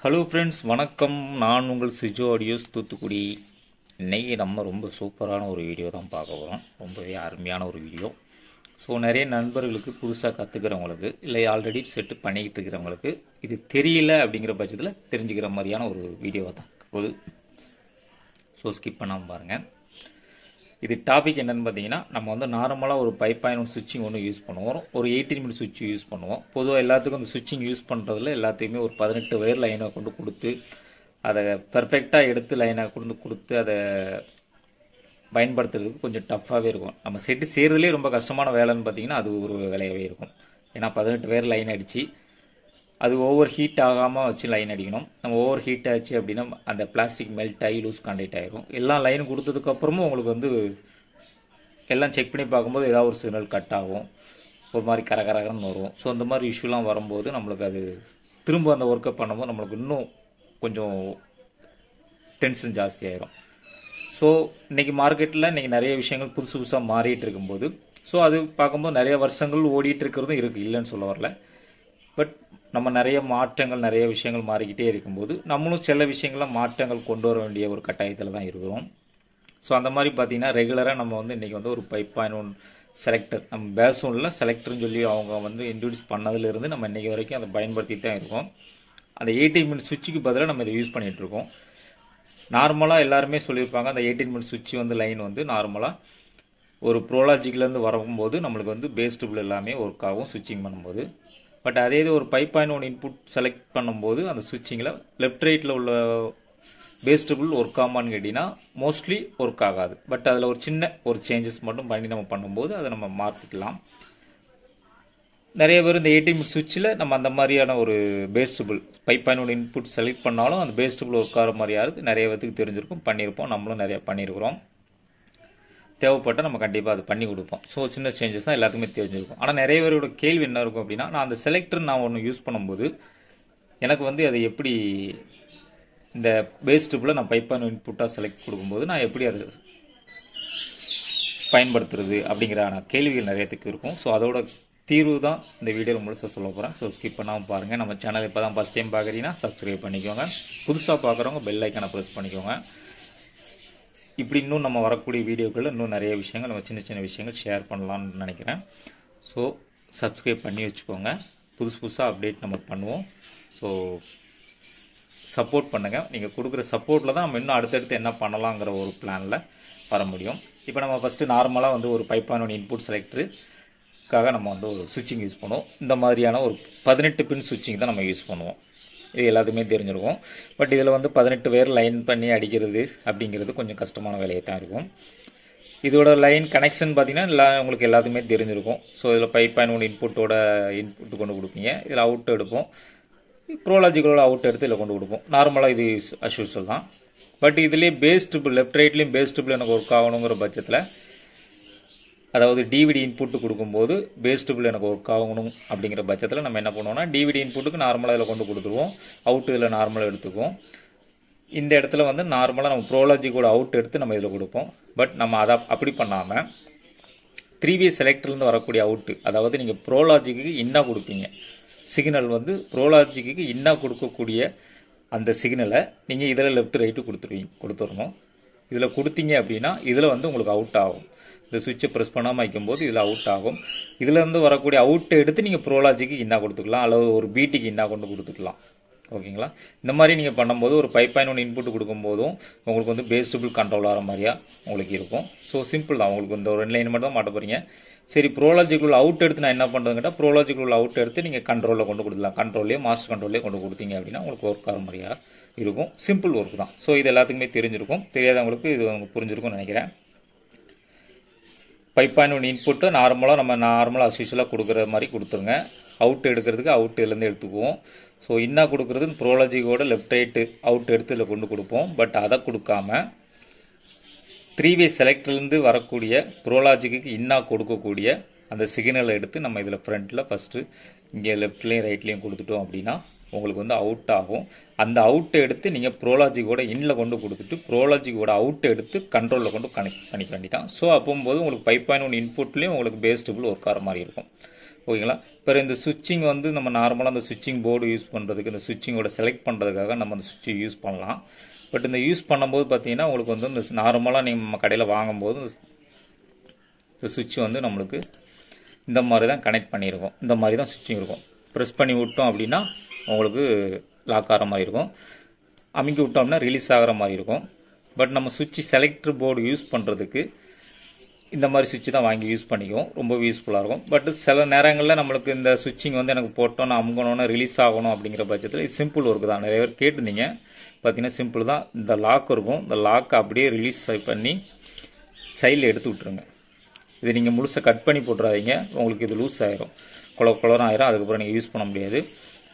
hello friends வணக்கம் நான் உங்கள் சிஜோ ஆடியோஸ் தூத்துக்குடி இன்றைக்கி நம்ம ரொம்ப சூப்பரான ஒரு வீடியோ தான் பார்க்க போகிறோம் ரொம்பவே அருமையான ஒரு வீடியோ ஸோ நிறைய நண்பர்களுக்கு புதுசாக கற்றுக்கிறவங்களுக்கு இல்லை ஆல்ரெடி செட்டு பண்ணிக்கிட்டு இருக்கிறவங்களுக்கு இது தெரியல அப்படிங்கிற பட்சத்தில் தெரிஞ்சுக்கிற மாதிரியான ஒரு வீடியோவை தான் போகுது ஸோ ஸ்கிப் பண்ணாமல் பாருங்கள் இது டாபிக் என்னென்னு பார்த்தீங்கன்னா நம்ம வந்து நார்மலாக ஒரு பைப் பாயிண்ட் சுவிட்சிங் ஒன்று யூஸ் பண்ணுவோம் ஒரு எயிட்டின் மினிட் சுவிட்ச் யூஸ் பண்ணுவோம் பொதுவாக எல்லாத்துக்கும் அந்த சுவிட்சிங் யூஸ் பண்ணுறதுல எல்லாத்தையுமே ஒரு பதினெட்டு வயர் லைனாக கொண்டு கொடுத்து அதை பர்ஃபெக்டாக எடுத்து லைனாக கொண்டு கொடுத்து அதை பயன்படுத்துறதுக்கு கொஞ்சம் டஃப்பாகவே இருக்கும் நம்ம செட்டு செய்கிறதுலேயே ரொம்ப கஷ்டமான வேலைன்னு பார்த்தீங்கன்னா அது ஒரு வேலையாகவே இருக்கும் ஏன்னா பதினெட்டு பேர் லைன் அடித்து அது ஓவர் ஹீட் ஆகாமல் வச்சு லைன் அடிக்கணும் நம்ம ஓவர் ஹீட் ஆச்சு அப்படின்னா அந்த பிளாஸ்டிக் மெல்ட் ஆகி லூஸ் கண்டெக்ட் ஆகிரும் எல்லாம் லைன் கொடுத்ததுக்கப்புறமும் உங்களுக்கு வந்து எல்லாம் செக் பண்ணி பார்க்கும்போது ஏதாவது ஒரு சிக்னல் கட் ஆகும் ஒரு மாதிரி கரகரகரன்னு வரும் ஸோ அந்த மாதிரி இஷ்யூலாம் வரும்போது நம்மளுக்கு அது திரும்ப அந்த ஒர்க்கை பண்ணும்போது நம்மளுக்கு இன்னும் கொஞ்சம் டென்ஷன் ஜாஸ்தி ஆகிரும் ஸோ இன்னைக்கு மார்க்கெட்டில் இன்னைக்கு நிறைய விஷயங்கள் புதுசு புதுசாக மாறிட்டு இருக்கும்போது ஸோ அது பார்க்கும்போது நிறைய வருஷங்கள் ஓடிட்டு இருக்கிறதும் இருக்குது இல்லைன்னு சொல்ல வரல பட் நம்ம நிறைய மாற்றங்கள் நிறைய விஷயங்கள் மாறிக்கிட்டே இருக்கும்போது நம்மளும் சில விஷயங்கள்லாம் மாற்றங்கள் கொண்டு வர வேண்டிய ஒரு கட்டாயத்தில் தான் இருக்கிறோம் ஸோ அந்த மாதிரி பார்த்தீங்கன்னா ரெகுலராக நம்ம வந்து இன்றைக்கி வந்து ஒரு பைப் பாயிண்ட் ஒன் செலக்டர் நம்ம பேசோனில் செலக்டர்னு சொல்லி அவங்க வந்து இன்ட்ரடியூஸ் பண்ணதுலேருந்து நம்ம இன்றைக்கி வரைக்கும் அதை பயன்படுத்தி தான் இருக்கோம் அந்த எயிட்டீன் மினிட் சுவிட்சுக்கு பதிலாக நம்ம இதை யூஸ் பண்ணிகிட்ருக்கோம் நார்மலாக எல்லாருமே சொல்லியிருப்பாங்க அந்த எயிட்டீன் மினிட் சுவிட்சு வந்து லைன் வந்து நார்மலாக ஒரு ப்ரோலாஜிக்லேருந்து வரும்போது நம்மளுக்கு வந்து பேஸ்டபுள் எல்லாமே ஒர்க் ஆகும் சுவிச்சிங் பண்ணும்போது பட் அதே இது ஒரு five point one input select பண்ணும்போது அந்த சுவிட்சிங்கில் லெஃப்ட் ரைட்டில் உள்ள பேஸ்டபிள் ஒர்க் ஆமான்னு கேட்டிங்கன்னா மோஸ்ட்லி ஒர்க் ஆகாது பட் அதில் ஒரு சின்ன ஒரு சேஞ்சஸ் மட்டும் பண்ணி நம்ம பண்ணும்போது அதை நம்ம மாற்றிக்கலாம் நிறைய பேர் இந்த ஏடிஎம் சுவிட்சில் நம்ம அந்த மாதிரியான ஒரு பேஸ்டபிள் பைப்பாயினோட இன்புட் செலக்ட் பண்ணாலும் அந்த பேஸ்டபிள் ஒர்க் ஆகிற மாதிரி நிறைய பேருக்கு தெரிஞ்சிருக்கும் பண்ணியிருப்போம் நம்மளும் நிறையா பண்ணியிருக்கிறோம் தேவைப்பட்டால் நம்ம கண்டிப்பாக அது பண்ணி கொடுப்போம் ஸோ சின்ன சேஞ்சஸ் தான் எல்லாத்துக்குமே தெரிஞ்சிருக்கும் ஆனால் நிறைய பேரோட கேள்வி என்ன இருக்கும் அப்படின்னா நான் அந்த செலக்டர் நான் ஒன்று யூஸ் பண்ணும்போது எனக்கு வந்து அதை எப்படி இந்த பேஸ் நான் பைப்பான இன்புட்டாக செலக்ட் கொடுக்கும்போது நான் எப்படி அது பயன்படுத்துறது அப்படிங்கிற கேள்விகள் நிறையத்துக்கு இருக்கும் ஸோ அதோட தீர்வு தான் இந்த வீடியோ முழுசாக சொல்ல போகிறேன் ஸோ ஸ்கிப் பண்ணாமல் பாருங்கள் நம்ம சேனல் இப்போ தான் ஃபஸ்ட் டைம் பார்க்குறீங்கன்னா சப்ஸ்கிரைப் பண்ணிக்கோங்க புதுசாக பார்க்குறவங்க பெல் ஐக்கனை ப்ரெஸ் பண்ணிக்கோங்க இப்படி இன்னும் நம்ம வரக்கூடிய வீடியோக்களில் இன்னும் நிறைய விஷயங்கள் நம்ம சின்ன சின்ன விஷயங்கள் ஷேர் பண்ணலான்னு நினைக்கிறேன் ஸோ சப்ஸ்கிரைப் பண்ணி வச்சுக்கோங்க புதுசு புதுசாக அப்டேட் நம்ம பண்ணுவோம் ஸோ சப்போர்ட் பண்ணுங்கள் நீங்கள் கொடுக்குற சப்போர்ட்டில் தான் நம்ம இன்னும் அடுத்தடுத்து என்ன பண்ணலாங்கிற ஒரு பிளானில் வர முடியும் இப்போ நம்ம ஃபஸ்ட்டு நார்மலாக வந்து ஒரு பைப்பான இன்புட் செலக்டருக்காக நம்ம வந்து ஒரு சுவிட்சிங் யூஸ் பண்ணுவோம் இந்த மாதிரியான ஒரு பதினெட்டு பின் சுவிட்சிங் தான் நம்ம யூஸ் பண்ணுவோம் இது எல்லாத்துக்குமே தெரிஞ்சிருக்கும் பட் இதில் வந்து பதினெட்டு பேர் லைன் பண்ணி அடிக்கிறது அப்படிங்கிறது கொஞ்சம் கஷ்டமான வேலையை தான் இருக்கும் இதோட லைன் கனெக்ஷன் பார்த்திங்கன்னா எல்லா உங்களுக்கு எல்லாத்துக்குமே தெரிஞ்சிருக்கும் ஸோ இதில் பைப் பாயிண்ட் ஒன்று இன்புட்டோட இன்புட் கொண்டு கொடுப்பீங்க இதில் அவுட் எடுப்போம் ப்ரோலாஜிக்கலோட அவுட் எடுத்து இதில் கொண்டு கொடுப்போம் நார்மலாக இது அஷ்யூஷல் தான் பட் இதுலேயே பேஸ்ட் ட்ரிப் லெஃப்ட் ரைட்லேயும் பேஸ்ட் ட்ரிப்பில் எனக்கு ஒர்க் ஆகணுங்கிற பட்சத்தில் அதாவது டிவிடி இன்புட்டு கொடுக்கும்போது பேஸ்டபுள் எனக்கு ஒர்க் ஆகணும் அப்படிங்கிற பட்சத்தில் நம்ம என்ன பண்ணுவோம்னா டிவிடி இன்புட்டுக்கு நார்மலாக இதில் கொண்டு கொடுத்துருவோம் அவுட்டு இதில் நார்மலாக எடுத்துக்குவோம் இந்த இடத்துல வந்து நார்மலாக நம்ம கூட அவுட் எடுத்து நம்ம இதில் கொடுப்போம் பட் நம்ம அதை அப்படி பண்ணாமல் த்ரீ வே செலக்டர்லேருந்து வரக்கூடிய அவுட்டு அதாவது நீங்கள் ப்ரோலாஜிக்கு இன்னா கொடுப்பீங்க சிக்னல் வந்து ப்ரோலாஜிக்கு இன்னா கொடுக்கக்கூடிய அந்த சிக்னலை நீங்கள் இதில் லெஃப்ட் ரைட்டு கொடுத்துருவீங்க கொடுத்துடணும் இதில் கொடுத்தீங்க அப்படின்னா இதில் வந்து உங்களுக்கு அவுட் ஆகும் இந்த சுவிட்சை ப்ரெஸ் பண்ணாமல் வைக்கும்போது இதில் அவுட் ஆகும் இதுலேருந்து வரக்கூடிய அவுட்டை எடுத்து நீங்கள் ப்ரோலாஜிக்கு இன்னா கொடுத்துக்கலாம் அல்லது ஒரு பீட்டிக்கு இன்னா கொண்டு கொடுத்துக்கலாம் ஓகேங்களா இந்த மாதிரி நீங்கள் பண்ணும்போது ஒரு பைப் பாயிண்ட் ஒன்று இன்புட் கொடுக்கும்போதும் உங்களுக்கு வந்து பேஸ்டபிள் கண்ட்ரோல் ஆகிற மாதிரியா உங்களுக்கு இருக்கும் ஸோ சிம்பிள் தான் உங்களுக்கு இந்த ரெண்டு லைன் மட்டும் தான் மாட்ட போகிறீங்க சரி ப்ரோலாஜிக்குள் அவுட் எடுத்து நான் என்ன பண்ணுறதுங்கிட்ட ப்ரோலாஜிக்குள் அவுட் எடுத்து நீங்கள் கண்ட்ரோலில் கொண்டு கொடுக்கலாம் கண்ட்ரோல்லையே மாஸ்டர் கண்ட்ரோல்லே கொண்டு கொடுத்தீங்க அப்படின்னா உங்களுக்கு ஒர்க் ஆகிற மாதிரியாக இருக்கும் சிம்பிள் ஒர்க் தான் ஸோ இது எல்லாத்துக்குமே தெரிஞ்சிருக்கும் தெரியாதவங்களுக்கு இது உங்களுக்கு புரிஞ்சிருக்கும்னு நினைக்கிறேன் பைப் இன்புட்டு நார்மலாக நம்ம நார்மலாக அஸ்யூஷலாக கொடுக்குற மாதிரி கொடுத்துருங்க அவுட் எடுக்கிறதுக்கு அவுட் எடுத்துக்குவோம் ஸோ இன்னா கொடுக்குறது ப்ரோலஜிக்கோட லெஃப்ட் ரைட்டு அவுட் எடுத்து இதில் கொண்டு கொடுப்போம் பட் அதை கொடுக்காம த்ரீ வே செலக்டர்லேருந்து வரக்கூடிய ப்ரோலாஜிக்கு இன்னா கொடுக்கக்கூடிய அந்த சிக்னலை எடுத்து நம்ம இதில் ஃப்ரண்ட்டில் ஃபஸ்ட்டு இங்கே லெஃப்ட்லேயும் ரைட்லேயும் கொடுத்துட்டோம் அப்படின்னா உங்களுக்கு வந்து அவுட் ஆகும் அந்த அவுட்டை எடுத்து நீங்கள் ப்ரோலாஜி கூட இன்னில் கொண்டு கொடுத்துட்டு ப்ரோலாஜி கூட அவுட்டை எடுத்து கண்ட்ரோலில் கொண்டு கனெக்ட் பண்ணிக்க வேண்டிதான் ஸோ அப்போம்போது உங்களுக்கு பைப் பாயிண்ட் ஒன் இன்புட்லேயும் உங்களுக்கு பேஸ்டபிள் ஒர்க் ஆகிற மாதிரி இருக்கும் ஓகேங்களா இப்போ இந்த சுவிட்சிங் வந்து நம்ம நார்மலாக அந்த சுவிச்சிங் போர்டு யூஸ் பண்ணுறதுக்கு இந்த சுவிட்சிங்கோட செலக்ட் பண்ணுறதுக்காக நம்ம அந்த சுவிட்சை யூஸ் பண்ணலாம் பட் இந்த யூஸ் பண்ணும்போது பார்த்தீங்கன்னா உங்களுக்கு வந்து இந்த நார்மலாக நீங்கள் நம்ம கடையில் வாங்கும்போது இந்த சுவிட்சு வந்து நம்மளுக்கு இந்த மாதிரி தான் கனெக்ட் பண்ணியிருக்கோம் இந்த மாதிரி தான் சுவிட்சிங் இருக்கும் ப்ரெஸ் பண்ணி விட்டோம் அப்படின்னா உங்களுக்கு லாக் ஆகிற மாதிரி இருக்கும் அமைக்கி விட்டோம்னா ரிலீஸ் ஆகிற மாதிரி இருக்கும் பட் நம்ம சுவிட்சு செலக்டர் போர்டு யூஸ் பண்ணுறதுக்கு இந்த மாதிரி சுவிட்ச் தான் வாங்கி யூஸ் பண்ணிக்குவோம் ரொம்ப யூஸ்ஃபுல்லாக இருக்கும் பட் சில நேரங்களில் நம்மளுக்கு இந்த சுவிட்சிங் வந்து எனக்கு போட்டோம் நான் ரிலீஸ் ஆகணும் அப்படிங்கிற பட்சத்தில் இது சிம்பிள் ஒர்க்கு தான் நிறைய பேர் கேட்டிருந்தீங்க பார்த்தீங்கன்னா சிம்பிள் தான் இந்த லாக் இருக்கும் இந்த லாக்கை அப்படியே ரிலீஸ் பண்ணி சைடில் எடுத்து விட்ருங்க இது நீங்கள் முழுசாக கட் பண்ணி போட்டுறாதீங்க உங்களுக்கு இது லூஸ் ஆகிரும் குள குளரம் ஆயிரும் அதுக்கப்புறம் நீங்கள் யூஸ் பண்ண முடியாது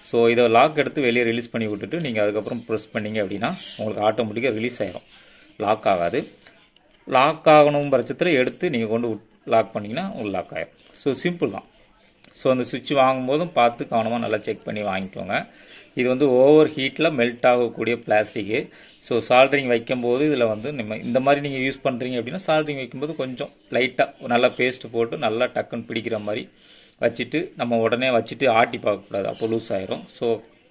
ஸோ இதை லாக் எடுத்து வெளியே ரிலீஸ் பண்ணி விட்டுட்டு நீங்கள் அதுக்கப்புறம் ப்ரெஸ் பண்ணிங்க அப்படின்னா உங்களுக்கு ஆட்டோமேட்டிக்காக ரிலீஸ் ஆகிடும் லாக் ஆகாது லாக் ஆகணும் பட்சத்தில் எடுத்து நீங்கள் கொண்டு லாக் பண்ணிங்கன்னா உங்களுக்கு லாக் ஆகிடும் ஸோ சிம்பிள் தான் ஸோ அந்த சுவிட்ச் வாங்கும்போதும் பார்த்து கவனமாக நல்லா செக் பண்ணி வாங்கிக்கோங்க இது வந்து ஓவர் ஹீட்டில் மெல்ட் ஆகக்கூடிய பிளாஸ்டிக்கு ஸோ சால்ட்ரிங் வைக்கும்போது இதில் வந்து நம்ம இந்த மாதிரி நீங்கள் யூஸ் பண்ணுறீங்க அப்படின்னா சால்ட்ரிங் வைக்கும்போது கொஞ்சம் லைட்டாக நல்லா பேஸ்ட் போட்டு நல்லா டக்குன்னு பிடிக்கிற மாதிரி வச்சுட்டு நம்ம உடனே வச்சுட்டு ஆட்டி பார்க்கக்கூடாது அப்போ லூஸ் ஆயிரும் ஸோ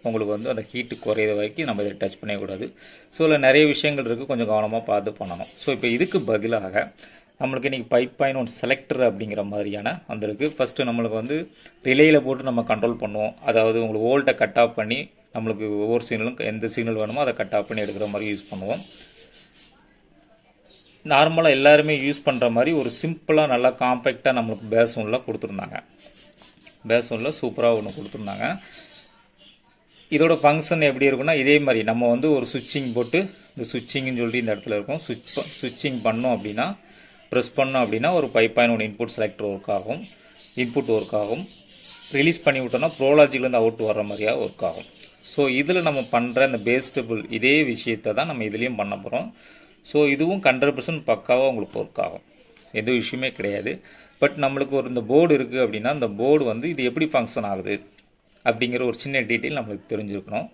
உங்களுக்கு வந்து அந்த ஹீட்டு குறையிற வரைக்கும் நம்ம இதை டச் பண்ணக்கூடாது ஸோ இல்லை நிறைய விஷயங்கள் இருக்குது கொஞ்சம் கவனமாக பார்த்து பண்ணணும் ஸோ இப்போ இதுக்கு பதிலாக நம்மளுக்கு இன்றைக்கி பைப் பாயிண்ட் ஒன் செலக்டர் அப்படிங்கிற மாதிரியான வந்திருக்கு ஃபஸ்ட்டு நம்மளுக்கு வந்து ரிலேயில் போட்டு நம்ம கண்ட்ரோல் பண்ணுவோம் அதாவது உங்களுக்கு ஓல்ட்டை கட் ஆஃப் பண்ணி நம்மளுக்கு ஒவ்வொரு சிக்னலும் எந்த சிக்னல் வேணுமோ அதை கட் ஆஃப் பண்ணி எடுக்கிற மாதிரி யூஸ் பண்ணுவோம் நார்மலாக எல்லாருமே யூஸ் பண்ணுற மாதிரி ஒரு சிம்பிளாக நல்லா காம்பேக்டாக நம்மளுக்கு பேசூனில் கொடுத்துருந்தாங்க பேசூனில் சூப்பராக ஒன்று கொடுத்துருந்தாங்க இதோட ஃபங்க்ஷன் எப்படி இருக்குன்னா இதே மாதிரி நம்ம வந்து ஒரு சுவிட்சிங் போட்டு இந்த சுவிட்சிங்னு சொல்லிட்டு இந்த இடத்துல இருக்கும் சுவிட்ச் சுவிட்சிங் பண்ணோம் அப்படின்னா ப்ரெஸ் பண்ணோம் அப்படின்னா ஒரு பைப் பாயிண்ட் ஒன்று இன்புட் செலக்டர் ஒர்க் ஆகும் இன்புட் ஒர்க் ஆகும் ரிலீஸ் பண்ணி விட்டோம்னா ப்ரோலாஜிலேருந்து அவுட் வர்ற மாதிரியாக ஒர்க் ஆகும் ஸோ இதில் நம்ம பண்ணுற இந்த பேஸ்டபிள் இதே விஷயத்தை தான் நம்ம இதுலேயும் பண்ண போகிறோம் ஸோ இதுவும் ஹண்ட்ரட் பர்சன்ட் பக்காவாக உங்களுக்கு ஒர்க் ஆகும் எந்த விஷயமே கிடையாது பட் நம்மளுக்கு ஒரு இந்த போர்டு இருக்குது அப்படின்னா இந்த போர்டு வந்து இது எப்படி ஃபங்க்ஷன் ஆகுது அப்படிங்கிற ஒரு சின்ன டீட்டெயில் நம்மளுக்கு தெரிஞ்சிருக்கணும்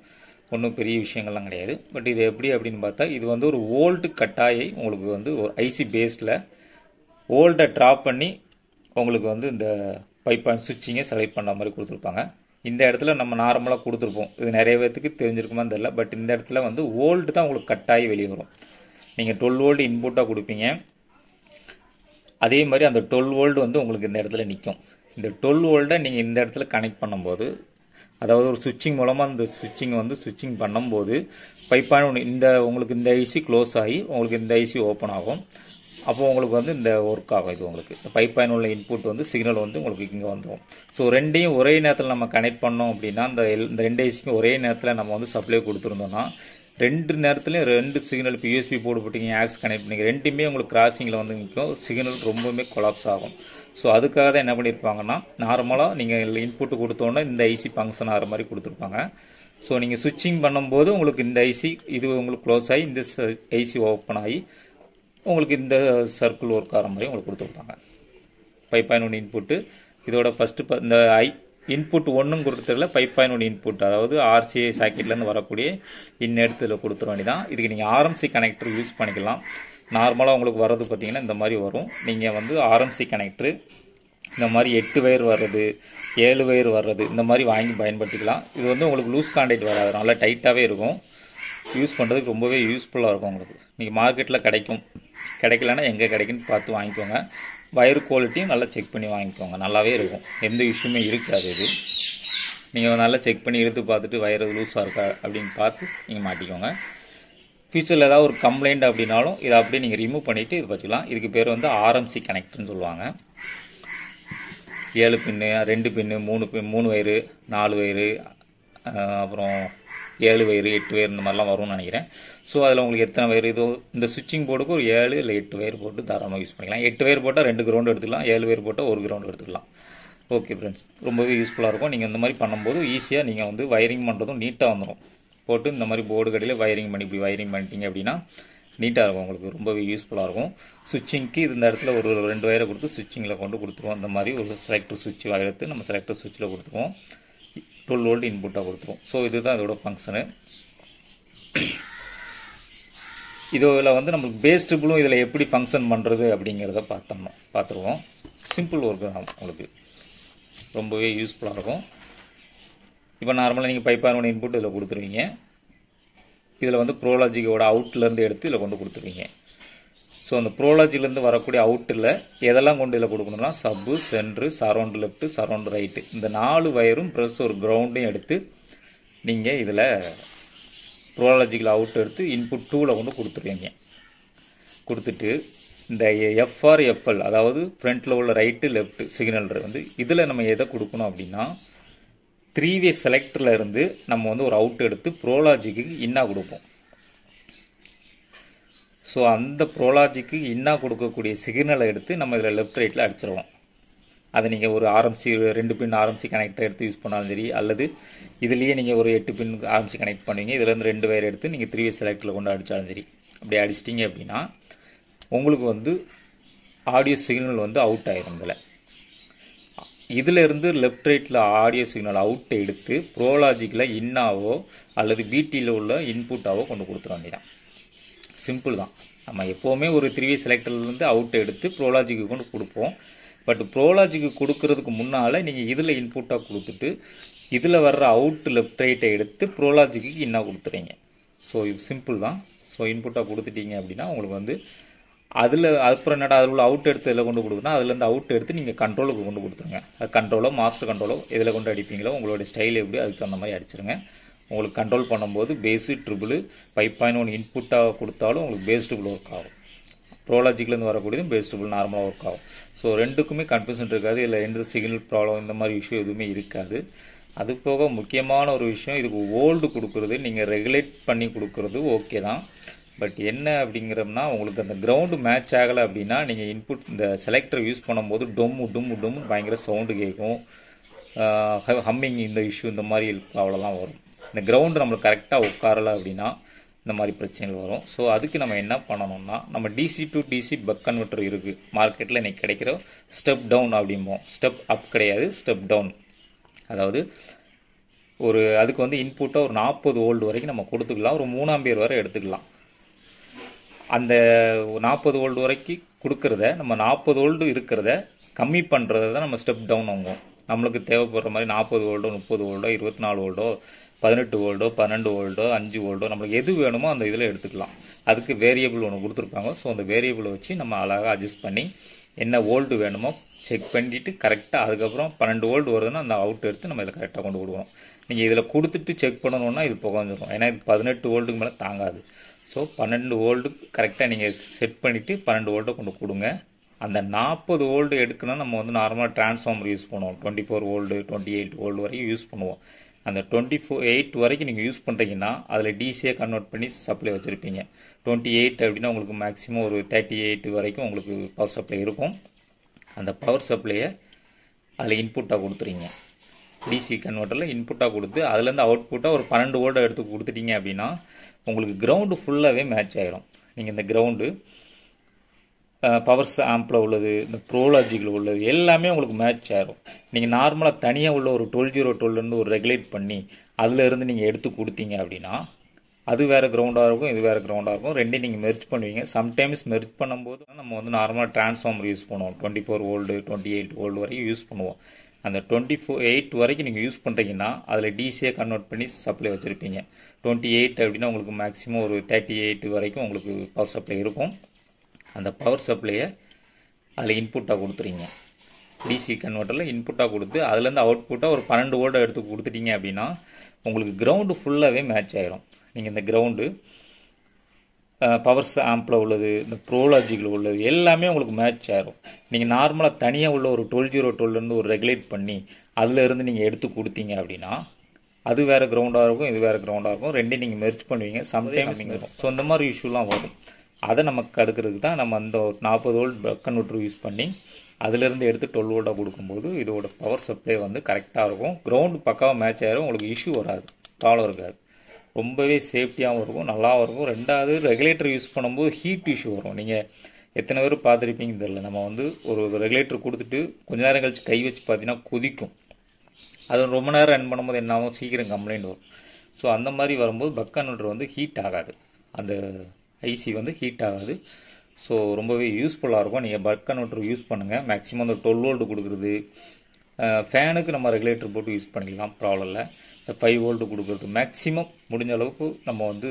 ஒன்றும் பெரிய விஷயங்கள்லாம் கிடையாது பட் இது எப்படி அப்படின்னு பார்த்தா இது வந்து ஒரு ஓல்டு கட்டாயை உங்களுக்கு வந்து ஒரு ஐசி பேஸில் ஓல்டை ட்ராப் பண்ணி உங்களுக்கு வந்து இந்த பைப் அண்ட் சுவிட்சிங்கை செலக்ட் பண்ண மாதிரி கொடுத்துருப்பாங்க இந்த இடத்துல நம்ம நார்மலாக கொடுத்துருப்போம் இது நிறைய பேர்த்துக்கு தெரிஞ்சிருக்குமான்னு தெரில பட் இந்த இடத்துல வந்து ஓல்டு தான் உங்களுக்கு கட்டாயி வெளியே வரும் நீங்கள் டுவெல் வோல்டு இன்புட்டாக கொடுப்பீங்க அதே மாதிரி அந்த டுவெல் வோல்டு வந்து உங்களுக்கு இந்த இடத்துல நிற்கும் இந்த டுவெல் வோல்டை நீங்கள் இந்த இடத்துல கனெக்ட் பண்ணும்போது அதாவது ஒரு சுவிட்சிங் மூலமாக அந்த சுவிட்சிங் வந்து சுவிச்சிங் பண்ணும்போது பைப்பான ஒன்று இந்த உங்களுக்கு இந்த ஐசி க்ளோஸ் ஆகி உங்களுக்கு இந்த ஐசி ஓப்பன் ஆகும் அப்போது உங்களுக்கு வந்து இந்த ஒர்க் ஆகும் இது உங்களுக்கு பைப்பாயின் உள்ள இன்புட் வந்து சிக்னல் வந்து உங்களுக்கு இங்கே வந்துடும் ஸோ ரெண்டையும் ஒரே நேரத்தில் நம்ம கனெக்ட் பண்ணோம் அப்படின்னா இந்த ரெண்டு ஐசிக்கும் ஒரே நேரத்தில் நம்ம வந்து சப்ளை கொடுத்துருந்தோம்னா ரெண்டு நேரத்துலையும் ரெண்டு சிக்னல் இப்போ யூஎஸ்பி போர்டு போட்டிங்க ஆக்ஸ் கனெக்ட் பண்ணிங்க ரெண்டுமே உங்களுக்கு கிராசிங்கில் வந்து நிற்கும் சிக்னல் ரொம்பவுமே கொலாப்ஸ் ஆகும் ஸோ அதுக்காக தான் என்ன பண்ணியிருப்பாங்கன்னா நார்மலாக நீங்கள் இன்புட்டு கொடுத்தோன்னே இந்த ஐசி ஃபங்க்ஷன் ஆகிற மாதிரி கொடுத்துருப்பாங்க ஸோ நீங்கள் சுவிட்சிங் பண்ணும்போது உங்களுக்கு இந்த ஐசி இது உங்களுக்கு க்ளோஸ் ஆகி இந்த ஐசி ஓப்பன் ஆகி உங்களுக்கு இந்த சர்க்கிள் ஒர்க் ஆகிற மாதிரி உங்களுக்கு கொடுத்துருப்பாங்க ஃபைவ் பாயிண்ட் ஒன் இன்புட்டு இதோட ஃபஸ்ட்டு இந்த ஐ இன்புட் ஒன்றும் கொடுத்துருல பைப் பாயினோட இன்புட் அதாவது ஆர்சிஐ சாக்கெட்லேருந்து வரக்கூடிய இந்நேரத்தில் கொடுத்துருவோம் வேண்டிதான் இதுக்கு நீங்கள் ஆர்எம்சி கனெக்டர் யூஸ் பண்ணிக்கலாம் நார்மலாக உங்களுக்கு வர்றது பார்த்தீங்கன்னா இந்த மாதிரி வரும் நீங்கள் வந்து ஆர்எம்சி கனெக்டரு இந்த மாதிரி எட்டு வயர் வர்றது ஏழு வயர் வர்றது இந்த மாதிரி வாங்கி பயன்படுத்திக்கலாம் இது வந்து உங்களுக்கு லூஸ் கான்டாக்ட் வராது நல்லா டைட்டாகவே இருக்கும் யூஸ் பண்ணுறதுக்கு ரொம்பவே யூஸ்ஃபுல்லாக இருக்கும் உங்களுக்கு நீங்கள் மார்க்கெட்டில் கிடைக்கும் கிடைக்கலன்னா எங்கே கிடைக்குன்னு பார்த்து வாங்கிக்கோங்க வயர் குவாலிட்டியும் நல்லா செக் பண்ணி வாங்கிக்கோங்க நல்லாவே இருக்கும் எந்த இஷ்யூமே இருக்காது இது நீங்கள் நல்லா செக் பண்ணி எடுத்து பார்த்துட்டு வயர் லூஸாக இருக்கா அப்படின்னு பார்த்து நீங்கள் மாட்டிக்கோங்க ஃப்யூச்சரில் ஏதாவது ஒரு கம்ப்ளைண்ட் அப்படின்னாலும் இதை அப்படியே நீங்கள் ரிமூவ் பண்ணிவிட்டு இது வச்சுக்கலாம் இதுக்கு பேர் வந்து ஆர்எம்சி கனெக்ட்னு சொல்லுவாங்க ஏழு பின்னு ரெண்டு பின்னு மூணு பின் மூணு வயிறு நாலு வயிறு அப்புறம் ஏழு வயிறு எட்டு வயிறு இந்த மாதிரிலாம் வரும்னு நினைக்கிறேன் ஸோ அதில் உங்களுக்கு எத்தனை வயர் இதோ இந்த சுவிட்சிங் போர்டுக்கு ஒரு ஏழு இல்லை எட்டு வயர் போட்டு தாராளமாக யூஸ் பண்ணிக்கலாம் எட்டு வயர் போட்டால் ரெண்டு கிரவுண்டு எடுத்துக்கலாம் ஏழு வயர் போட்டால் ஒரு கிரவுண்டு எடுத்துக்கலாம் ஓகே ஃப்ரெண்ட்ஸ் ரொம்பவே யூஸ்ஃபுல்லாக இருக்கும் நீங்கள் இந்த மாதிரி பண்ணும்போது ஈஸியாக நீங்கள் வந்து வயரிங் பண்ணுறதும் நீட்டாக வந்துடும் போட்டு இந்த மாதிரி போர்டு கடையில் வயரிங் பண்ணி இப்படி வயரிங் பண்ணிட்டீங்க அப்படின்னா நீட்டாக இருக்கும் உங்களுக்கு ரொம்பவே யூஸ்ஃபுல்லாக இருக்கும் சுவிட்சிங்க்கு இந்த இடத்துல ஒரு ரெண்டு வயரை கொடுத்து சுவிட்சிங்கில் கொண்டு கொடுத்துருவோம் அந்த மாதிரி ஒரு செலக்டர் சுவிட்ச் எடுத்து நம்ம செலக்டர் சுவிட்சில் கொடுத்துருவோம் டுவெல் வோல்ட் இன்புட்டாக கொடுத்துருவோம் ஸோ இதுதான் இதோட ஃபங்க்ஷனு இதில் வந்து நம்மளுக்கு பேஸ் ட்ரிபிளும் இதில் எப்படி ஃபங்க்ஷன் பண்ணுறது அப்படிங்கிறத பார்த்தோம்னா பார்த்துருவோம் சிம்பிள் ஒர்க்கு தான் உங்களுக்கு ரொம்பவே யூஸ்ஃபுல்லாக இருக்கும் இப்போ நார்மலாக நீங்கள் பைப்பானோட இன்புட் இதில் கொடுத்துருவீங்க இதில் வந்து ப்ரோலாஜிக்கோட அவுட்லேருந்து எடுத்து இதில் கொண்டு கொடுத்துருவீங்க ஸோ அந்த ப்ரோலாஜிலேருந்து வரக்கூடிய அவுட்டில் எதெல்லாம் கொண்டு இதில் கொடுக்கணும்னா sub centre surround left surround right இந்த நாலு வயரும் ப்ரெஸ் ஒரு கிரவுண்டையும் எடுத்து நீங்கள் இதில் ப்ரோலாஜிக்கல் அவுட் எடுத்து இன்புட் டூவில் கொண்டு கொடுத்துருவீங்க கொடுத்துட்டு இந்த எஃப்ஆர் எஃப்எல் அதாவது ஃப்ரண்ட்டில் உள்ள ரைட்டு லெஃப்ட் சிக்னல் வந்து இதில் நம்ம எதை கொடுக்கணும் அப்படின்னா த்ரீ வே செலக்டரில் இருந்து நம்ம வந்து ஒரு அவுட் எடுத்து ப்ரோலாஜிக்கு இன்னா கொடுப்போம் ஸோ அந்த ப்ரோலாஜிக்கு இன்னா கொடுக்கக்கூடிய சிக்னலை எடுத்து நம்ம இதில் லெஃப்ட் ரைட்டில் அடிச்சிடலாம் அதை நீங்கள் ஒரு ஆரம்சி ரெண்டு பின் ஆரம்சி கனெக்டர் எடுத்து யூஸ் பண்ணாலும் சரி அல்லது இதுலேயே நீங்கள் ஒரு எட்டு பின் ஆரம்சி கனெக்ட் பண்ணுவீங்க இதுலேருந்து ரெண்டு வயர் எடுத்து நீங்கள் த்ரீ வே செலக்டரில் கொண்டு அடித்தாலும் சரி அப்படி அடிச்சிட்டிங்க அப்படின்னா உங்களுக்கு வந்து ஆடியோ சிக்னல் வந்து அவுட் ஆகிரும் இதில் இதிலிருந்து லெஃப்ட் ரைட்டில் ஆடியோ சிக்னல் அவுட் எடுத்து ப்ரோலாஜிக்கில் இன்னாவோ அல்லது பிடியில் உள்ள இன்புட்டாவோ கொண்டு கொடுத்துட வேண்டியதான் சிம்பிள் தான் நம்ம எப்போவுமே ஒரு த்ரீ செலக்டர்லேருந்து அவுட் எடுத்து ப்ரோலாஜிக்கு கொண்டு கொடுப்போம் பட் ப்ரோலாஜிக்கு கொடுக்கறதுக்கு முன்னால் நீங்கள் இதில் இன்புட்டாக கொடுத்துட்டு இதில் வர்ற அவுட் லெஃப்ட் ரைட்டை எடுத்து ப்ரோலாஜிக்கு இன்னாக கொடுத்துறீங்க ஸோ இது சிம்பிள் தான் ஸோ இன்புட்டாக கொடுத்துட்டீங்க அப்படின்னா உங்களுக்கு வந்து அதில் அப்புறம் என்னடா அதில் உள்ள அவுட் எடுத்து இதில் கொண்டு கொடுக்குனா அதுலேருந்து அவுட் எடுத்து நீங்கள் கண்ட்ரோலுக்கு கொண்டு கொடுத்துருங்க அது கண்ட்ரோலோ மாஸ்டர் கண்ட்ரோலோ இதில் கொண்டு அடிப்பீங்களோ உங்களுடைய ஸ்டைல் எப்படி அதுக்கு தகுந்த மாதிரி அடிச்சிருங்க உங்களுக்கு கண்ட்ரோல் பண்ணும்போது bass treble five point one இன்புட்டாக கொடுத்தாலும் உங்களுக்கு பேஸ் ட்ரிபிள் ஒர்க் ஆகும் ப்ரோலாஜிக்கிலேருந்து வரக்கூடியதும் வெஜிடபிள் நார்மலாக ஒர்க் ஆகும் ஸோ ரெண்டுக்குமே கன்ஃபியூஷன் இருக்காது இல்லை எந்த சிக்னல் ப்ராப்ளம் இந்த மாதிரி இஷ்யூ எதுவுமே இருக்காது அது போக முக்கியமான ஒரு விஷயம் இதுக்கு ஓல்டு கொடுக்குறது நீங்கள் ரெகுலேட் பண்ணி கொடுக்குறது ஓகே தான் பட் என்ன அப்படிங்கிறோம்னா உங்களுக்கு அந்த கிரவுண்டு மேட்ச் ஆகலை அப்படின்னா நீங்கள் இன்புட் இந்த செலக்டர் யூஸ் பண்ணும்போது டொம்மு டொம்மு டொம்மு பயங்கர சவுண்டு கேட்கும் ஹம்மிங் இந்த இஷ்யூ இந்த மாதிரி ப்ராப்ளம்லாம் வரும் இந்த கிரவுண்டு நம்மளுக்கு கரெக்டாக உட்காரலை அப்படின்னா இந்த மாதிரி பிரச்சனைகள் வரும் ஸோ அதுக்கு நம்ம என்ன பண்ணணும்னா நம்ம DC to DC buck converter இருக்குது மார்க்கெட்டில் இன்றைக்கி கிடைக்கிற ஸ்டெப் டவுன் அப்படிம்போம் ஸ்டெப் அப் கிடையாது ஸ்டெப் டவுன் அதாவது ஒரு அதுக்கு வந்து இன்புட்டாக ஒரு நாற்பது ஓல்டு வரைக்கும் நம்ம கொடுத்துக்கலாம் ஒரு மூணாம் பேர் வரை எடுத்துக்கலாம் அந்த நாற்பது ஓல்டு வரைக்கும் கொடுக்குறத நம்ம நாற்பது ஓல்டு இருக்கிறத கம்மி பண்ணுறத தான் நம்ம ஸ்டெப் டவுன் வாங்குவோம் நம்மளுக்கு தேவைப்படுற மாதிரி நாற்பது ஓல்டோ முப்பது ஓல்டோ இருபத்தி நாலு ஓல்டோ பதினெட்டு வோல்டோ பன்னெண்டு வோல்டோ அஞ்சு வோல்டோ நம்மளுக்கு எது வேணுமோ அந்த இதில் எடுத்துக்கலாம் அதுக்கு வேரியபிள் ஒன்று கொடுத்துருப்பாங்க ஸோ அந்த வேரியபிளை வச்சு நம்ம அழகாக அட்ஜஸ்ட் பண்ணி என்ன ஓல்டு வேணுமோ செக் பண்ணிவிட்டு கரெக்டாக அதுக்கப்புறம் பன்னெண்டு ஓல்டு வருதுன்னா அந்த அவுட் எடுத்து நம்ம இதை கரெக்டாக கொண்டு விடுவோம் நீங்கள் இதில் கொடுத்துட்டு செக் பண்ணணுன்னா இது புகஞ்சிடும் ஏன்னா இது பதினெட்டு ஓல்டுக்கு மேலே தாங்காது ஸோ பன்னெண்டு ஓல்டு கரெக்டாக நீங்கள் செட் பண்ணிவிட்டு பன்னெண்டு ஓல்ட்டை கொண்டு கொடுங்க அந்த நாற்பது ஓல்டு எடுக்கணும்னா நம்ம வந்து நார்மலாக டிரான்ஸ்ஃபார்மர் யூஸ் பண்ணுவோம் twenty four volt twenty eight volt வரைக்கும் யூஸ் பண்ணுவோம் அந்த டுவெண்ட்டி ஃபோர் எயிட் வரைக்கும் நீங்கள் யூஸ் பண்ணுறீங்கன்னா அதில் டிசியை கன்வெர்ட் பண்ணி சப்ளை வச்சுருப்பீங்க டுவெண்ட்டி எயிட் அப்படின்னா உங்களுக்கு மேக்ஸிமம் ஒரு தேர்ட்டி எயிட் வரைக்கும் உங்களுக்கு பவர் சப்ளை இருக்கும் அந்த பவர் சப்ளையை அதில் இன்புட்டாக கொடுத்துறீங்க டிசி கன்வெர்ட்டரில் இன்புட்டாக கொடுத்து அதுலேருந்து அவுட்புட்டாக ஒரு பன்னெண்டு வோல்ட் எடுத்து கொடுத்துட்டீங்க அப்படின்னா உங்களுக்கு கிரவுண்டு ஃபுல்லாகவே மேட்ச் ஆகிரும் நீங்கள் இந்த கிரவுண்டு பவர்ஸ் ஆம்பில் உள்ளது இந்த ப்ரோலாஜிக்கில் உள்ளது எல்லாமே உங்களுக்கு மேட்ச் ஆகிரும் நீங்கள் நார்மலாக தனியாக உள்ள ஒரு டுவெல் ஜீரோ டுவெல்லேருந்து ஒரு ரெகுலேட் பண்ணி இருந்து நீங்கள் எடுத்து கொடுத்தீங்க அப்படின்னா அது வேறு கிரவுண்டாக இருக்கும் இது வேறு கிரவுண்டாக இருக்கும் ரெண்டையும் நீங்கள் மெர்ச் பண்ணுவீங்க சம்டைம்ஸ் மெர்ச் பண்ணும்போது நம்ம வந்து நார்மலாக டிரான்ஸ்ஃபார்மர் யூஸ் பண்ணுவோம் twenty four volt twenty eight volt வரைக்கும் யூஸ் பண்ணுவோம் அந்த டுவெண்ட்டி ஃபோர் எயிட் வரைக்கும் நீங்கள் யூஸ் பண்ணுறீங்கன்னா அதில் டிசியை கன்வெர்ட் பண்ணி சப்ளை வச்சுருப்பீங்க டுவெண்ட்டி எயிட் அப்படின்னா உங்களுக்கு மேக்ஸிமம் ஒரு தேர்ட்டி எயிட் வரைக்கும் உங்களுக்கு பவர் சப்ளை இருக்கும் அந்த பவர் சப்ளையை அதில் இன்புட்டாக கொடுத்துறீங்க டிசி கன்வெர்ட்டரில் இன்புட்டாக கொடுத்து அதுலேருந்து அவுட்புட்டாக ஒரு பன்னெண்டு வோல்ட் எடுத்து கொடுத்துட்டீங்க அப்படின்னா உங்களுக்கு கிரவுண்டு ஃபுல்லாகவே மேட்ச் ஆகிரும் நீங்கள் இந்த கிரவுண்டு பவர் ஆம்பில் உள்ளது இந்த ப்ரோலாஜிக்கில் உள்ளது எல்லாமே உங்களுக்கு மேட்ச் ஆகிரும் நீங்கள் நார்மலாக தனியாக உள்ள ஒரு டுவெல் ஜீரோ டுவெல்லேருந்து ஒரு ரெகுலேட் பண்ணி இருந்து நீங்கள் எடுத்து கொடுத்தீங்க அப்படின்னா அது வேறு கிரவுண்டாக இருக்கும் இது வேறு கிரவுண்டாக இருக்கும் ரெண்டையும் நீங்கள் மெர்ச் பண்ணுவீங்க சம்டைம்ஸ் நீங்கள் ஸோ இந்த மாதிரி இஷ்யூலாம் வரும் அதை நமக்கு கடுக்கிறதுக்கு தான் நம்ம அந்த ஒரு நாற்பது ஓல்ட் பிளக் கன்வெர்ட்டர் யூஸ் பண்ணி அதுலேருந்து எடுத்து டுவெல் ஓல்டாக கொடுக்கும்போது இதோட பவர் சப்ளை வந்து கரெக்டாக இருக்கும் கிரவுண்டு பக்காவாக மேட்ச் ஆகிரும் உங்களுக்கு இஷ்யூ வராது ப்ராப்ளம் இருக்காது ரொம்பவே சேஃப்டியாகவும் இருக்கும் நல்லாவும் இருக்கும் ரெண்டாவது ரெகுலேட்டர் யூஸ் பண்ணும்போது ஹீட் இஷ்யூ வரும் நீங்கள் எத்தனை பேர் பார்த்துருப்பீங்க தெரியல நம்ம வந்து ஒரு ரெகுலேட்டர் கொடுத்துட்டு கொஞ்ச நேரம் கழிச்சு கை வச்சு பார்த்தீங்கன்னா கொதிக்கும் அது ரொம்ப நேரம் ரன் பண்ணும்போது என்னாகும் சீக்கிரம் கம்ப்ளைண்ட் வரும் ஸோ அந்த மாதிரி வரும்போது பக் கன்வெர்ட்டர் வந்து ஹீட் ஆகாது அந்த ஐசி வந்து ஹீட் ஆகாது ஸோ ரொம்பவே யூஸ்ஃபுல்லாக இருக்கும் நீங்கள் பக் கன்வெர்ட்டர் யூஸ் பண்ணுங்கள் மேக்ஸிமம் அந்த டுவெல் வோல்ட்டு கொடுக்குறது ஃபேனுக்கு நம்ம ரெகுலேட்டர் போட்டு யூஸ் பண்ணிக்கலாம் ப்ராப்ளம் இல்லை இந்த ஃபைவ் வோல்ட்டு கொடுக்குறது மேக்ஸிமம் முடிஞ்ச அளவுக்கு நம்ம வந்து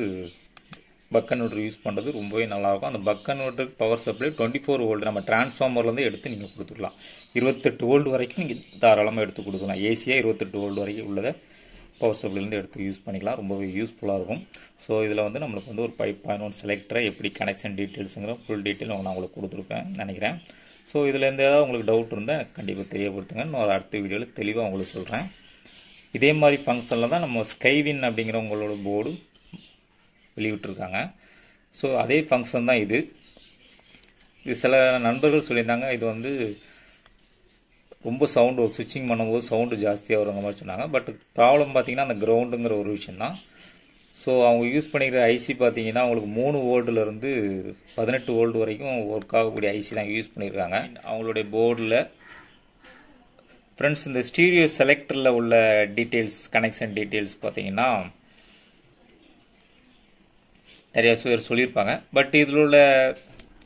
பக் கன்வெர்ட்டர் யூஸ் பண்ணுறது ரொம்பவே நல்லாயிருக்கும் அந்த buck converter power supply twenty four volt நம்ம டிரான்ஸ்ஃபார்மர்லேருந்து எடுத்து நீங்கள் கொடுத்துக்கலாம் இருபத்தெட்டு வோல்ட் வரைக்கும் நீங்கள் தாராளமாக எடுத்து கொடுக்கலாம் ஏசியாக இருபத்தெட்டு வோல்ட் வரைக்கும் உள்ளதை பவர் ஸ்டப்லேருந்து எடுத்து யூஸ் பண்ணிக்கலாம் ரொம்பவே யூஸ்ஃபுல்லாக இருக்கும் ஸோ இதில் வந்து நம்மளுக்கு வந்து ஒரு பைப் பாயிண்ட் ஒன் செலக்டரை எப்படி கனெக்ஷன் டீட்டெயில்ஸுங்கிற ஃபுல் டீட்டெயில் நான் உங்களுக்கு கொடுத்துருப்பேன் நினைக்கிறேன் ஸோ இதுலேருந்து ஏதாவது உங்களுக்கு டவுட் இருந்தால் எனக்கு கண்டிப்பாக தெரியப்படுத்துங்க நான் அடுத்த வீடியோவில் தெளிவாக உங்களுக்கு சொல்கிறேன் இதே மாதிரி ஃபங்க்ஷனில் தான் நம்ம ஸ்கைவின் அப்படிங்கிற உங்களோட போர்டு வெளியிட்டிருக்காங்க ஸோ அதே ஃபங்க்ஷன் தான் இது இது சில நண்பர்கள் சொல்லியிருந்தாங்க இது வந்து ரொம்ப சவுண்டு ஒரு ஸ்விட்சிங் பண்ணும்போது சவுண்டு ஜாஸ்தியாக வருங்க மாதிரி சொன்னாங்க பட் ப்ராப்ளம் பார்த்தீங்கன்னா அந்த கிரவுண்டுங்கிற ஒரு விஷயம் தான் ஸோ அவங்க யூஸ் பண்ணிக்கிற ஐசி பார்த்தீங்கன்னா அவங்களுக்கு மூணு வோல்டுலேருந்து பதினெட்டு வோல்டு வரைக்கும் ஒர்க் ஆகக்கூடிய ஐசி தான் யூஸ் பண்ணியிருக்காங்க அவங்களுடைய போர்டில் ஃப்ரெண்ட்ஸ் இந்த ஸ்டீரியோ செலக்டரில் உள்ள டீட்டெயில்ஸ் கனெக்ஷன் டீட்டெயில்ஸ் பார்த்தீங்கன்னா நிறையா பேர் சொல்லியிருப்பாங்க பட் இதில் உள்ள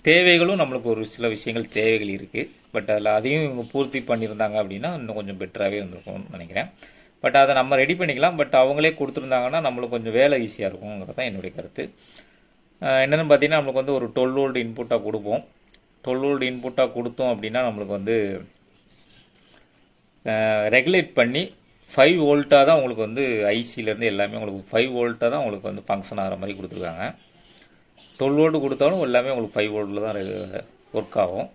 தேவைகளும் நம்மளுக்கு ஒரு சில விஷயங்கள் தேவைகள் இருக்குது பட் அதில் அதையும் இவங்க பூர்த்தி பண்ணியிருந்தாங்க அப்படின்னா இன்னும் கொஞ்சம் பெட்டராகவே இருந்திருக்கும்னு நினைக்கிறேன் பட் அதை நம்ம ரெடி பண்ணிக்கலாம் பட் அவங்களே கொடுத்துருந்தாங்கன்னா நம்மளுக்கு கொஞ்சம் வேலை ஈஸியாக இருக்குங்கிறது தான் என்னுடைய கருத்து என்னென்னு பார்த்தீங்கன்னா நம்மளுக்கு வந்து ஒரு டுவெல் ஓல்டு இன்புட்டாக கொடுப்போம் டுவெல் ஓல்டு இன்புட்டாக கொடுத்தோம் அப்படின்னா நம்மளுக்கு வந்து ரெகுலேட் பண்ணி ஃபைவ் வோல்ட்டாக தான் உங்களுக்கு வந்து ஐசியிலேருந்து எல்லாமே உங்களுக்கு ஃபைவ் வோல்ட்டாக தான் உங்களுக்கு வந்து ஃபங்க்ஷன் ஆகிற மாதிரி கொடுத்துருக்காங்க டுவெல் வோல்ட் கொடுத்தாலும் எல்லாமே உங்களுக்கு ஃபைவ் வோல்ட்டில் தான் ஒர்க் ஆகும்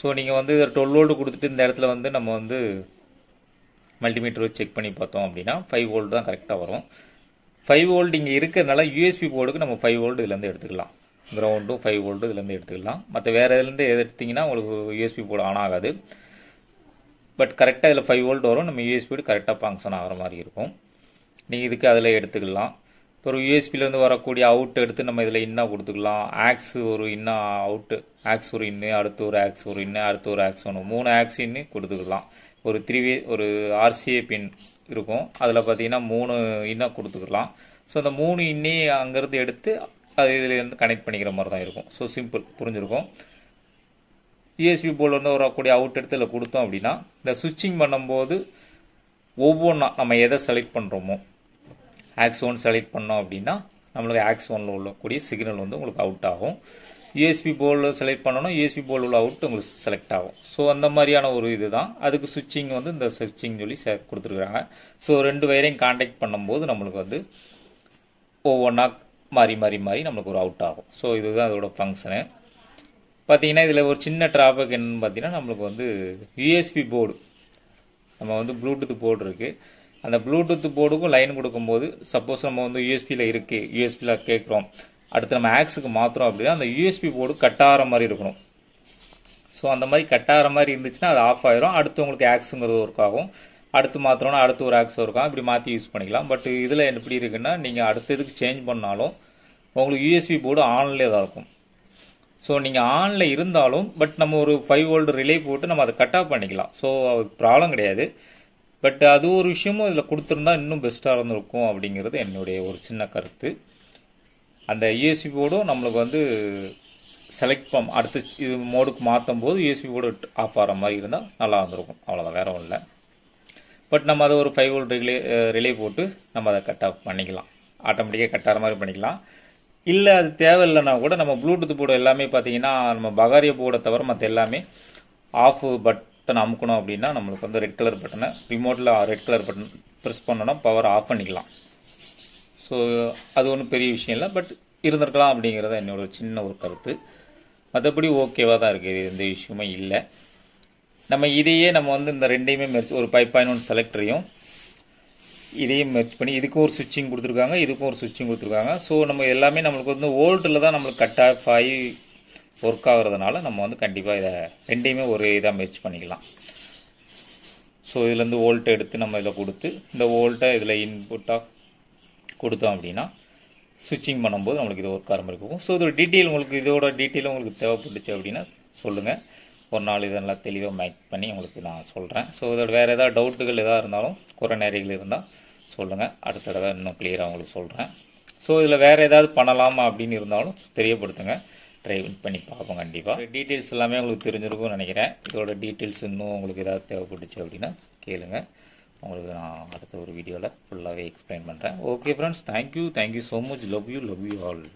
ஸோ நீங்கள் வந்து இதை டுவெல் வோல்ட் கொடுத்துட்டு இந்த இடத்துல வந்து நம்ம வந்து மல்டிமீட்டர் வச்சு செக் பண்ணி பார்த்தோம் அப்படின்னா ஃபைவ் வோல்ட் தான் கரெக்டாக வரும் ஃபைவ் வோல்ட் இங்கே இருக்கிறதுனால யூஎஸ்பி போர்டுக்கு நம்ம ஃபைவ் வோல்ட் இதுலேருந்து எடுத்துக்கலாம் கிரவுண்டும் ஃபைவ் வோல்ட்டு இதுலேருந்து எடுத்துக்கலாம் மற்ற வேறு இதுலேருந்து எது எடுத்திங்கன்னா உங்களுக்கு யூஎஸ்பி போர்டு ஆன் ஆகாது பட் கரெக்டாக இதில் ஃபைவ் வோல்ட் வரும் நம்ம யூஎஸ்பியோடு கரெக்டாக ஃபங்க்ஷன் ஆகிற மாதிரி இருக்கும் நீங்கள் இதுக்கு அதில் எடுத்துக்கலாம் இப்போ யூஎஸ்பிலேருந்து வரக்கூடிய அவுட் எடுத்து நம்ம இதில் இன்னா கொடுத்துக்கலாம் ஆக்ஸ் ஒரு இன்னா அவுட்டு ஆக்ஸ் ஒரு இன்னு அடுத்து ஒரு ஆக்ஸ் ஒரு இன்னு அடுத்து ஒரு ஆக்ஸ் ஒன்று மூணு ஆக்ஸ் இன்னு கொடுத்துக்கலாம் ஒரு த்ரீ ஒரு ஆர்சிஏ பின் இருக்கும் அதில் பார்த்தீங்கன்னா மூணு இன்னா கொடுத்துக்கலாம் ஸோ அந்த மூணு இன்னே அங்கேருந்து எடுத்து அது இதுலேருந்து கனெக்ட் பண்ணிக்கிற மாதிரி தான் இருக்கும் ஸோ சிம்பிள் புரிஞ்சிருக்கும் யூஎஸ்பி வந்து வரக்கூடிய அவுட் எடுத்து இதில் கொடுத்தோம் அப்படின்னா இந்த சுவிட்சிங் பண்ணும்போது ஒவ்வொன்றா நம்ம எதை செலக்ட் பண்ணுறோமோ ஆக்ஸ் செலக்ட் பண்ணோம் அப்படின்னா நம்மளுக்கு ஆக்ஸ் ஒனில் உள்ளக்கூடிய சிக்னல் வந்து உங்களுக்கு அவுட் ஆகும் யூஎஸ்பி போர்டில் செலக்ட் பண்ணோன்னா யூஎஸ்பி போர்டு உள்ள அவுட் உங்களுக்கு செலக்ட் ஆகும் ஸோ அந்த மாதிரியான ஒரு இது தான் அதுக்கு சுவிட்சிங் வந்து இந்த சுவிச்சிங் சொல்லி கொடுத்துருக்குறாங்க ஸோ ரெண்டு வயரையும் கான்டாக்ட் பண்ணும்போது நம்மளுக்கு வந்து ஒவ்வொன்றா மாறி மாறி மாறி நம்மளுக்கு ஒரு அவுட் ஆகும் ஸோ இதுதான் அதோட ஃபங்க்ஷனு பார்த்தீங்கன்னா இதில் ஒரு சின்ன ட்ராபேக் என்னன்னு பார்த்தீங்கன்னா நம்மளுக்கு வந்து யூஎஸ்பி போர்டு நம்ம வந்து ப்ளூடூத் போர்டு இருக்குது அந்த ப்ளூடூத் போர்டுக்கும் லைன் கொடுக்கும்போது சப்போஸ் நம்ம வந்து யூஎஸ்பியில் இருக்குது யூஎஸ்பியில் கேட்குறோம் அடுத்து நம்ம ஆக்ஸுக்கு மாற்றுறோம் அப்படின்னா அந்த யூஎஸ்பி போர்டு கட் மாதிரி இருக்கணும் ஸோ அந்த மாதிரி கட்டாற மாதிரி இருந்துச்சுன்னா அது ஆஃப் ஆயிரும் அடுத்து உங்களுக்கு ஆக்ஸுங்கிறது ஒர்க் ஆகும் அடுத்து மாத்திரம்னா அடுத்து ஒரு ஆக்ஸ் ஒர்க் ஆகும் இப்படி மாற்றி யூஸ் பண்ணிக்கலாம் பட் இதில் எப்படி இருக்குன்னா நீங்கள் அடுத்த இதுக்கு சேஞ்ச் பண்ணாலும் உங்களுக்கு யூஎஸ்பி போர்டு ஆன்லேயே தான் இருக்கும் ஸோ நீங்கள் ஆனில் இருந்தாலும் பட் நம்ம ஒரு ஃபைவ் வோல்டு ரிலே போட்டு நம்ம அதை கட் ஆஃப் பண்ணிக்கலாம் ஸோ ப்ராப்ளம் கிடையாது பட் அது ஒரு விஷயமும் இதில் கொடுத்துருந்தா இன்னும் பெஸ்ட்டாக இருந்திருக்கும் அப்படிங்கிறது என்னுடைய ஒரு சின்ன கருத்து அந்த யூஎஸ்பி போர்டும் நம்மளுக்கு வந்து செலக்ட் பம் அடுத்த இது மோடுக்கு மாற்றும் போது யூஎஸ்பி போர்டு ஆஃப் ஆகிற மாதிரி இருந்தால் நல்லா இருந்திருக்கும் அவ்வளோதான் வேற ஒன்றும் இல்லை பட் நம்ம அதை ஒரு ஃபைவ் வோல்ட் ரிலே ரிலே போட்டு நம்ம அதை கட் ஆஃப் பண்ணிக்கலாம் ஆட்டோமேட்டிக்காக கட் ஆகிற மாதிரி பண்ணிக்கலாம் இல்லை அது தேவையில்லைனா கூட நம்ம ப்ளூடூத் போர்டு எல்லாமே பார்த்தீங்கன்னா நம்ம பகாரிய போர்டை தவிர மற்ற எல்லாமே ஆஃப் பட் பட்டன் அமுக்கணும் அப்படின்னா நம்மளுக்கு வந்து ரெட் கலர் பட்டனை ரிமோட்டில் ரெட் கலர் பட்டன் ப்ரெஸ் பண்ணோன்னா பவர் ஆஃப் பண்ணிக்கலாம் ஸோ அது ஒன்றும் பெரிய விஷயம் இல்லை பட் இருந்திருக்கலாம் அப்படிங்கிறத என்னோட சின்ன ஒரு கருத்து மற்றபடி ஓகேவாக தான் இருக்குது எந்த இஷ்யூமே இல்லை நம்ம இதையே நம்ம வந்து இந்த ரெண்டையுமே மெர்ச் ஒரு பைப் பாயிண்ட் ஒன் செலக்டரையும் இதையும் மெர்ச் பண்ணி இதுக்கும் ஒரு சுவிச்சிங் கொடுத்துருக்காங்க இதுக்கும் ஒரு சுவிச்சிங் கொடுத்துருக்காங்க ஸோ நம்ம எல்லாமே நம்மளுக்கு வந்து ஓல்டில் தான் நம்மளுக்கு கட் ஆஃப் ஆகி ஒர்க் ஆகுறதுனால நம்ம வந்து கண்டிப்பாக இதை ரெண்டையுமே ஒரு இதாக மெச் பண்ணிக்கலாம் ஸோ இதுலேருந்து வோல்ட்டை எடுத்து நம்ம இதில் கொடுத்து இந்த வோல்ட்டை இதில் இன்புட்டாக கொடுத்தோம் அப்படின்னா ஸ்விட்சிங் பண்ணும்போது நம்மளுக்கு இது ஒர்க் இருக்கும் ஸோ இதோட டீட்டெயில் உங்களுக்கு இதோட டீட்டெயில் உங்களுக்கு தேவைப்பட்டுச்சு அப்படின்னா சொல்லுங்கள் ஒரு நாள் இதெல்லாம் தெளிவாக மேக் பண்ணி உங்களுக்கு நான் சொல்கிறேன் ஸோ இதோட வேறு ஏதாவது டவுட்டுகள் எதாக இருந்தாலும் குறை நேரிகள் இருந்தால் சொல்லுங்கள் அடுத்த தடவை இன்னும் கிளியராக உங்களுக்கு சொல்கிறேன் ஸோ இதில் வேறு ஏதாவது பண்ணலாமா அப்படின்னு இருந்தாலும் தெரியப்படுத்துங்க ட்ரை பண்ணி பார்ப்போம் கண்டிப்பாக டீட்டெயில்ஸ் எல்லாமே உங்களுக்கு தெரிஞ்சிருக்கும்னு நினைக்கிறேன் இதோட டீட்டெயில்ஸ் இன்னும் உங்களுக்கு ஏதாவது தேவைப்பட்டுச்சு அப்படின்னா கேளுங்கள் உங்களுக்கு நான் அடுத்த ஒரு வீடியோவில் ஃபுல்லாகவே எக்ஸ்பிளைன் பண்ணுறேன் okay friends thank you thank you so much love you love you all